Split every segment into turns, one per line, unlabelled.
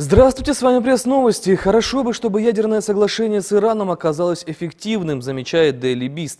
Здравствуйте, с вами пресс новости. Хорошо бы, чтобы ядерное соглашение с Ираном оказалось эффективным, замечает Daily Beast.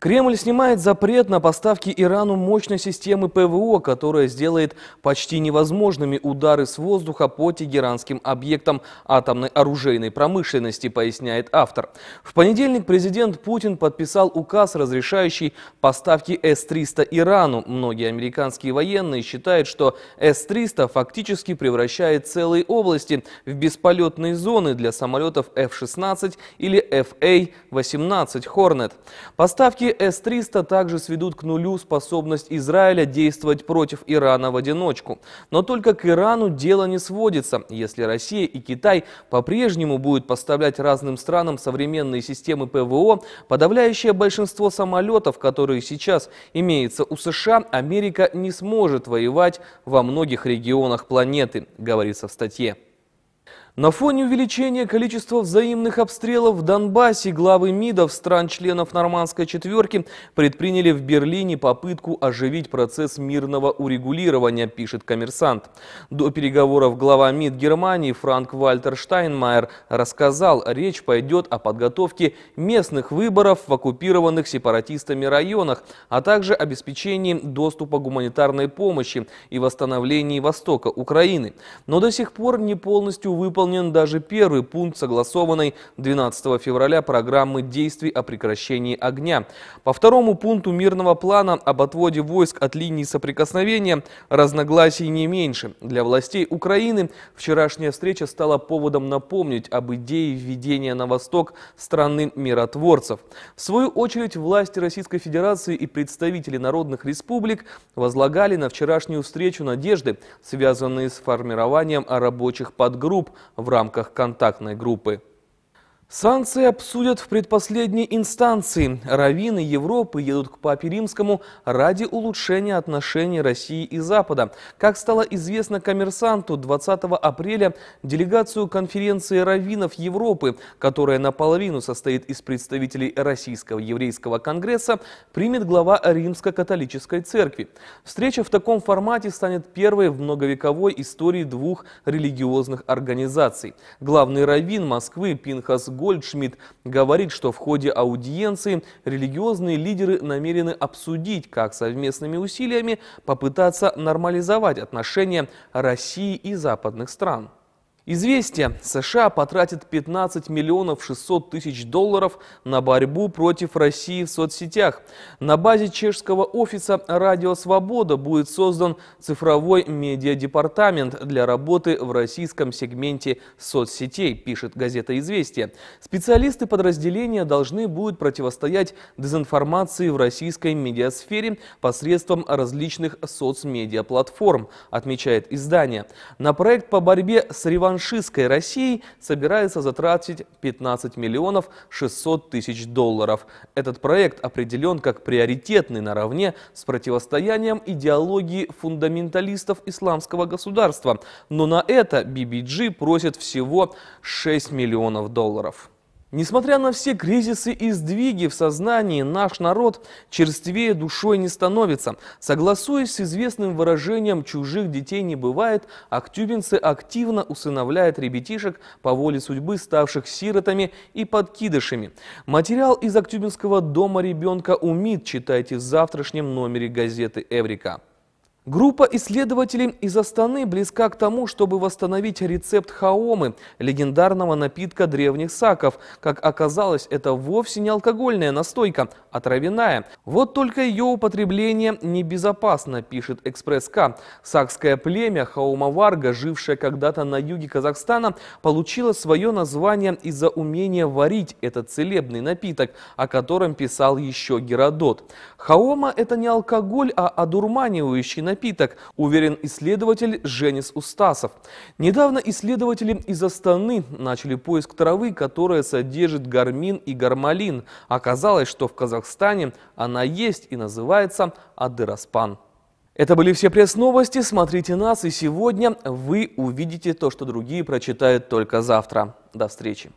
Кремль снимает запрет на поставки Ирану мощной системы ПВО, которая сделает почти невозможными удары с воздуха по тегеранским объектам атомной оружейной промышленности, поясняет автор. В понедельник президент Путин подписал указ, разрешающий поставки С-300 Ирану. Многие американские военные считают, что С-300 фактически превращает целые области области в бесполетные зоны для самолетов F-16 или FA-18 Hornet. Поставки С-300 также сведут к нулю способность Израиля действовать против Ирана в одиночку. Но только к Ирану дело не сводится, если Россия и Китай по-прежнему будут поставлять разным странам современные системы ПВО, подавляющее большинство самолетов, которые сейчас имеются у США, Америка не сможет воевать во многих регионах планеты, говорится в статье. На фоне увеличения количества взаимных обстрелов в Донбассе главы МИДов стран-членов «Нормандской четверки» предприняли в Берлине попытку оживить процесс мирного урегулирования, пишет коммерсант. До переговоров глава МИД Германии Франк-Вальтер Штайнмайер рассказал, речь пойдет о подготовке местных выборов в оккупированных сепаратистами районах, а также обеспечении доступа гуманитарной помощи и восстановлении Востока Украины. Но до сих пор не полностью выполнен выполнен даже первый пункт согласованной 12 февраля программы действий о прекращении огня. По второму пункту мирного плана об отводе войск от линии соприкосновения разногласий не меньше. Для властей Украины вчерашняя встреча стала поводом напомнить об идее введения на восток страны миротворцев. В свою очередь власти Российской Федерации и представители народных республик возлагали на вчерашнюю встречу надежды, связанные с формированием рабочих подгрупп в рамках контактной группы Санкции обсудят в предпоследней инстанции. Равины Европы едут к Папе Римскому ради улучшения отношений России и Запада. Как стало известно коммерсанту, 20 апреля делегацию конференции раввинов Европы, которая наполовину состоит из представителей Российского еврейского конгресса, примет глава Римско-католической церкви. Встреча в таком формате станет первой в многовековой истории двух религиозных организаций. Главный раввин Москвы Пинхас Гольдшмидт говорит, что в ходе аудиенции религиозные лидеры намерены обсудить, как совместными усилиями попытаться нормализовать отношения России и западных стран. Известия. США потратит 15 миллионов 600 тысяч долларов на борьбу против России в соцсетях. На базе чешского офиса «Радио Свобода» будет создан цифровой медиадепартамент для работы в российском сегменте соцсетей, пишет газета «Известия». Специалисты подразделения должны будут противостоять дезинформации в российской медиасфере посредством различных соцмедиаплатформ, отмечает издание. На проект по борьбе с реваншем реваншистской Россией собирается затратить 15 миллионов 600 тысяч долларов. Этот проект определен как приоритетный наравне с противостоянием идеологии фундаменталистов исламского государства. Но на это BBG просит всего 6 миллионов долларов. Несмотря на все кризисы и сдвиги в сознании, наш народ черствее душой не становится. Согласуясь с известным выражением «чужих детей не бывает», актюбинцы активно усыновляют ребятишек по воле судьбы, ставших сиротами и подкидышами. Материал из актюбинского дома ребенка Умид читайте в завтрашнем номере газеты «Эврика». Группа исследователей из Астаны близка к тому, чтобы восстановить рецепт хаомы, легендарного напитка древних саков. Как оказалось, это вовсе не алкогольная настойка, а травяная. Вот только ее употребление небезопасно, пишет «Экспресс-К». Сакское племя хаома-варга, жившее когда-то на юге Казахстана, получило свое название из-за умения варить этот целебный напиток, о котором писал еще Геродот. Хаома – это не алкоголь, а одурманивающий напиток напиток, уверен исследователь Женис Устасов. Недавно исследователи из Астаны начали поиск травы, которая содержит гармин и гармалин. Оказалось, что в Казахстане она есть и называется адыраспан. Это были все пресс-новости. Смотрите нас, и сегодня вы увидите то, что другие прочитают только завтра. До встречи!